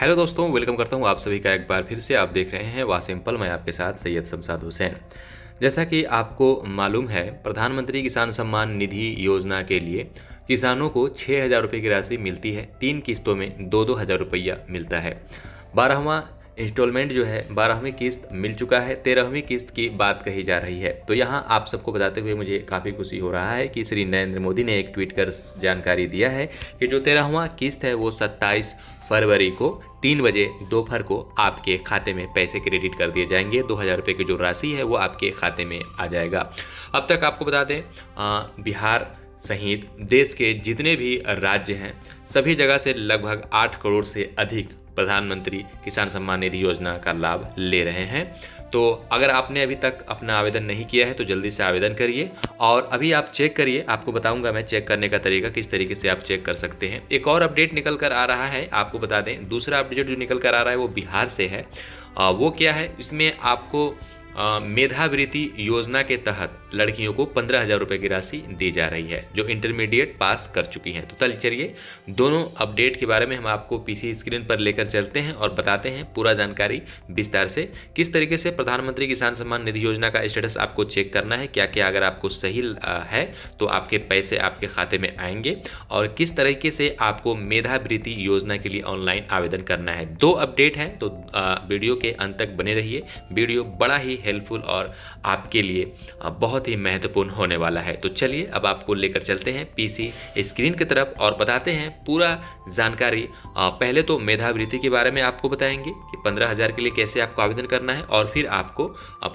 hello दोस्तों welcome करता हूँ आप सभी का एक बार फिर से आप देख रहे हैं वा सिंपल मैं आपके साथ सैयद शमसाद हुसैन जैसा कि आपको मालूम है प्रधानमंत्री किसान सम्मान निधि योजना के लिए किसानों को छः हज़ार रुपये की राशि मिलती है तीन किस्तों में दो दो हज़ार रुपया मिलता है बारहवा इंस्टॉलमेंट जो है बारहवीं किस्त मिल चुका है तेरहवीं किस्त की बात कही जा रही है तो यहाँ आप सबको बताते हुए मुझे काफ़ी खुशी हो रहा है कि श्री नरेंद्र मोदी ने एक ट्वीट कर जानकारी दिया है कि जो तेरहवा किस्त है वो सत्ताईस फरवरी को तीन बजे दोपहर को आपके खाते में पैसे क्रेडिट कर दिए जाएंगे दो हज़ार रुपये की जो राशि है वो आपके खाते में आ जाएगा अब तक आपको बता दें बिहार सहित देश के जितने भी राज्य हैं सभी जगह से लगभग आठ करोड़ से अधिक प्रधानमंत्री किसान सम्मान निधि योजना का लाभ ले रहे हैं तो अगर आपने अभी तक अपना आवेदन नहीं किया है तो जल्दी से आवेदन करिए और अभी आप चेक करिए आपको बताऊंगा मैं चेक करने का तरीका किस तरीके से आप चेक कर सकते हैं एक और अपडेट निकल कर आ रहा है आपको बता दें दूसरा अपडेट जो निकल कर आ रहा है वो बिहार से है वो क्या है इसमें आपको मेधावृत्ति योजना के तहत लड़कियों को पंद्रह हज़ार रुपए की राशि दी जा रही है जो इंटरमीडिएट पास कर चुकी हैं तो तल चलिए दोनों अपडेट के बारे में हम आपको पीसी स्क्रीन पर लेकर चलते हैं और बताते हैं पूरा जानकारी विस्तार से किस तरीके से प्रधानमंत्री किसान सम्मान निधि योजना का स्टेटस आपको चेक करना है क्या क्या अगर आपको सही है तो आपके पैसे आपके खाते में आएंगे और किस तरीके से आपको मेधावृत्ति योजना के लिए ऑनलाइन आवेदन करना है दो अपडेट हैं तो वीडियो के अंत तक बने रहिए वीडियो बड़ा ही हेल्पफुल और आपके लिए बहुत बहुत ही महत्वपूर्ण होने वाला है तो चलिए अब आपको लेकर चलते हैं पीसी स्क्रीन की तरफ और बताते हैं पूरा जानकारी पहले तो मेधावृत्ति के बारे में आपको बताएंगे कि पंद्रह हज़ार के लिए कैसे आपको आवेदन करना है और फिर आपको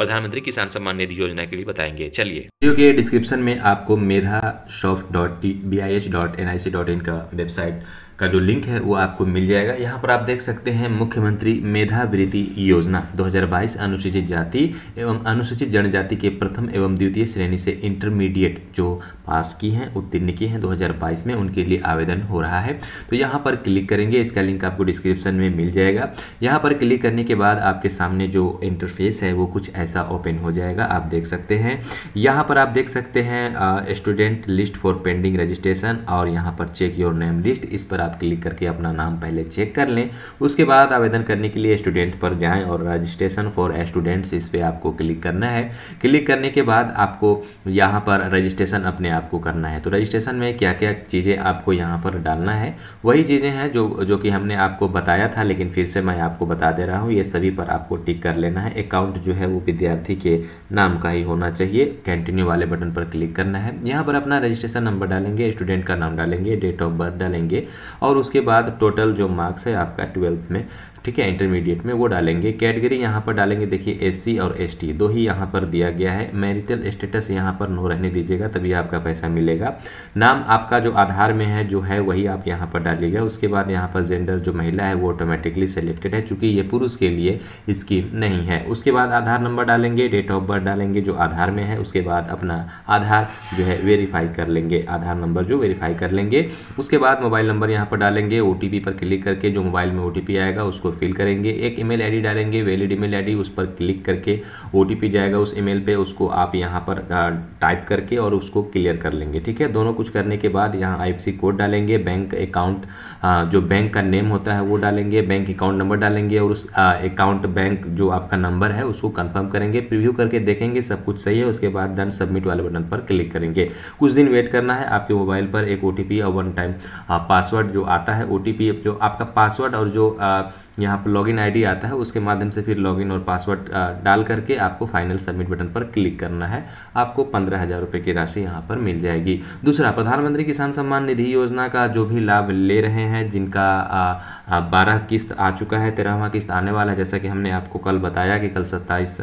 प्रधानमंत्री किसान सम्मान निधि योजना के लिए बताएंगे चलिए वीडियो के डिस्क्रिप्शन में आपको Medhasoft dot N I C dot in का वेबसाइट का जो लिंक है वो आपको मिल जाएगा यहाँ पर आप देख सकते हैं मुख्यमंत्री मेधावृत्ति योजना 2022 अनुसूचित जाति एवं अनुसूचित जनजाति के प्रथम एवं द्वितीय श्रेणी से इंटरमीडिएट जो पास की हैं उत्तीर्ण की हैं 2022 में उनके लिए आवेदन हो रहा है तो यहाँ पर क्लिक करेंगे इसका लिंक आपको डिस्क्रिप्शन में मिल जाएगा यहाँ पर क्लिक करने के बाद आपके सामने जो इंटरफेस है वो कुछ ऐसा ओपन हो जाएगा आप देख सकते हैं यहाँ पर आप देख सकते हैं student list for pending registration और यहाँ पर चेक योर नेम लिस्ट इस पर आप आप क्लिक करके अपना नाम पहले चेक कर लें उसके बाद आवेदन करने के लिए स्टूडेंट पर जाएँ और रजिस्ट्रेशन फॉर स्टूडेंट्स इस पर आपको क्लिक करना है क्लिक करने के बाद आपको यहाँ पर रजिस्ट्रेशन अपने आप को करना है तो रजिस्ट्रेशन में क्या क्या चीज़ें आपको यहाँ पर डालना है वही चीज़ें हैं जो जो कि हमने आपको बताया था लेकिन फिर से मैं आपको बता दे रहा हूँ ये सभी पर आपको टिक कर लेना है अकाउंट जो है वो विद्यार्थी के नाम का ही होना चाहिए कंटिन्यू वाले बटन पर क्लिक करना है यहाँ पर अपना रजिस्ट्रेशन नंबर डालेंगे स्टूडेंट का नाम डालेंगे डेट ऑफ बर्थ डालेंगे और उसके बाद टोटल जो मार्क्स है आपका ट्वेल्थ में ठीक है इंटरमीडिएट में वो डालेंगे कैटेगरी यहाँ पर डालेंगे देखिए एससी और एसटी दो ही यहाँ पर दिया गया है मैरिटल स्टेटस यहाँ पर नो रहने दीजिएगा तभी आपका पैसा मिलेगा नाम आपका जो आधार में है जो है वही आप यहाँ पर डालिएगा उसके बाद यहाँ पर जेंडर जो महिला है वो ऑटोमेटिकली सेलेक्टेड है चूँकि ये पुरुष के लिए स्कीम नहीं है उसके बाद आधार नंबर डालेंगे डेट ऑफ बर्थ डालेंगे जो आधार में है उसके बाद अपना आधार जो है वेरीफाई कर लेंगे आधार नंबर जो वेरीफाई कर लेंगे उसके बाद मोबाइल नंबर यहाँ पर डालेंगे ओ पर क्लिक करके जो मोबाइल में ओ आएगा उसको उसको तो फिल करेंगे एक ईमेल आईडी डालेंगे वैलिड ईमेल आईडी उस पर क्लिक करके ओटीपी जाएगा उस ईमेल पे उसको आप यहाँ पर टाइप करके और उसको क्लियर कर लेंगे ठीक है दोनों कुछ करने के बाद यहाँ आई कोड डालेंगे बैंक अकाउंट जो बैंक का नेम होता है वो डालेंगे बैंक अकाउंट नंबर डालेंगे और उस अकाउंट बैंक जो आपका नंबर है उसको कंफर्म करेंगे प्रिव्यू करके देखेंगे सब कुछ सही है उसके बाद डन सबमिट वाले बटन पर क्लिक करेंगे कुछ दिन वेट करना है आपके मोबाइल पर एक ओ और वन टाइम पासवर्ड जो आता है ओ जो आपका पासवर्ड और जो आ, यहाँ पर लॉगिन आईडी आता है उसके माध्यम से फिर लॉगिन और पासवर्ड डाल करके आपको फाइनल सबमिट बटन पर क्लिक करना है आपको पंद्रह हज़ार रुपये की राशि यहाँ पर मिल जाएगी दूसरा प्रधानमंत्री किसान सम्मान निधि योजना का जो भी लाभ ले रहे हैं जिनका बारह किस्त आ चुका है तेरहवा किस्त आने वाला है जैसा कि हमने आपको कल बताया कि कल सत्ताईस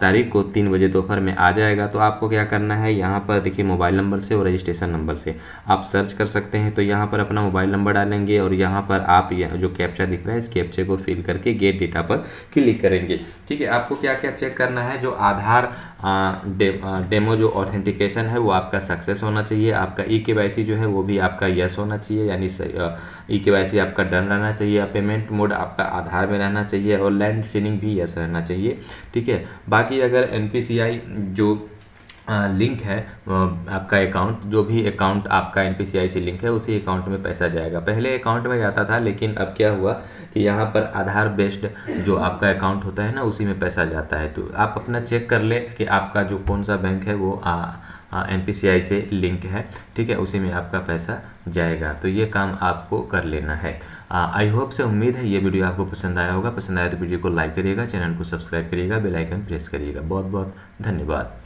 तारीख को तीन बजे दोपहर में आ जाएगा तो आपको क्या करना है यहाँ पर देखिए मोबाइल नंबर से और रजिस्ट्रेशन नंबर से आप सर्च कर सकते हैं तो यहाँ पर अपना मोबाइल नंबर डालेंगे और यहाँ पर आप जो कैप्चा दिख रहा है इस कैप्चे को फिल करके गेट डेटा पर क्लिक करेंगे ठीक है आपको क्या क्या चेक करना है जो आधार डे, डेमो जो ऑथेंटिकेशन है वो आपका सक्सेस होना चाहिए आपका ई e के जो है वो भी आपका यस होना चाहिए यानी ई के e आपका डन रहना चाहिए पेमेंट मोड आपका आधार में रहना चाहिए और लैंड सीनिंग भी यस रहना चाहिए ठीक है बाकी अगर एन जो लिंक है आपका अकाउंट जो भी अकाउंट आपका एन से लिंक है उसी अकाउंट में पैसा जाएगा पहले अकाउंट में जाता था लेकिन अब क्या हुआ कि यहाँ पर आधार बेस्ड जो आपका अकाउंट होता है ना उसी में पैसा जाता है तो आप अपना चेक कर ले कि आपका जो कौन सा बैंक है वो एन से लिंक है ठीक है उसी में आपका पैसा जाएगा तो ये काम आपको कर लेना है आई होप से उम्मीद है ये वीडियो आपको पसंद आया होगा पसंद आया तो वीडियो को लाइक करिएगा चैनल को सब्सक्राइब करिएगा बेलाइकन प्रेस करिएगा बहुत बहुत धन्यवाद